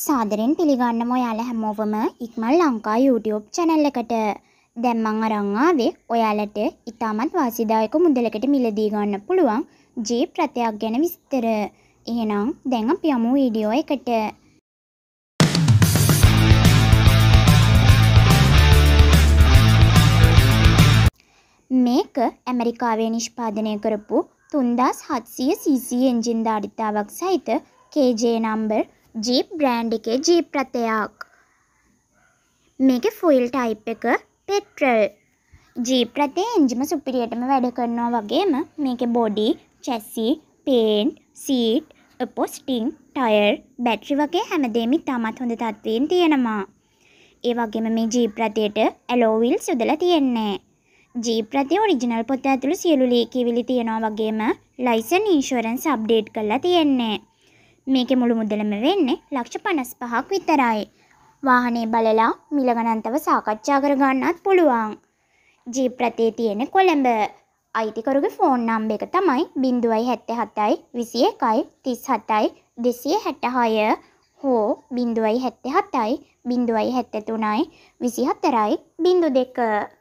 සාදරෙන් පිළිගන්නම ඔයාලා හැමෝවම ඉක්මල් Lanka YouTube channel එකට. දැන් මං අරන් ආවේ ඔයාලට ඉතාමත් වාසිදායක මුදලකට මිලදී ගන්න පුළුවන් ජීප් රථයක් ගැන විස්තර. එහෙනම් දැන් අපි යමු වීඩියෝ එකට. මේක ඇමරිකාවේ නිෂ්පාදනය කරපු 3700cc එන්ජින් ධාරිතාවක් සහිත KJ නම්බර් ජීප් බ්‍රෑන්ඩ් එකේ ජීප් රථයක්. මේකේ ෆුයිල් ටයිප් එක පෙට්‍රල්. ජීප් රථයේ එන්ජිම සුපිරියටම වැඩ කරනවා වගේම මේකේ බොඩි, චැසි, පේන්ට්, සීට්, අපොස්ටිං, ටයර්, බැටරි වගේ හැමදේම ඉතාමත් හොඳ තත්ත්වයෙන් තියෙනවා. ඒ වගේම මේ ජීප් රථයට ඇලෝ වීල්ස් යොදලා තියෙන්නේ. ජීප් රථයේ ඔරිජිනල් පොත ඇතුළු සියලු ලේඛීවිලි තියෙනවා වගේම ලයිසන් ඉන්ෂුරන්ස් අප්ඩේට් කරලා තියෙන්නේ. මේකේ මුළු මුදලම වෙන්නේ ලක්ෂ 55ක් විතරයි. වාහනේ බලලා මිල ගණන්තව සාකච්ඡා කර ගන්නත් පුළුවන්. ජීප් රටේ තියෙන කොළඹ අයිතිකරුගේ ෆෝන් නම්බර් එක තමයි 077යි 21යි 37යි 266 හෝ 077යි 073යි 24යි 02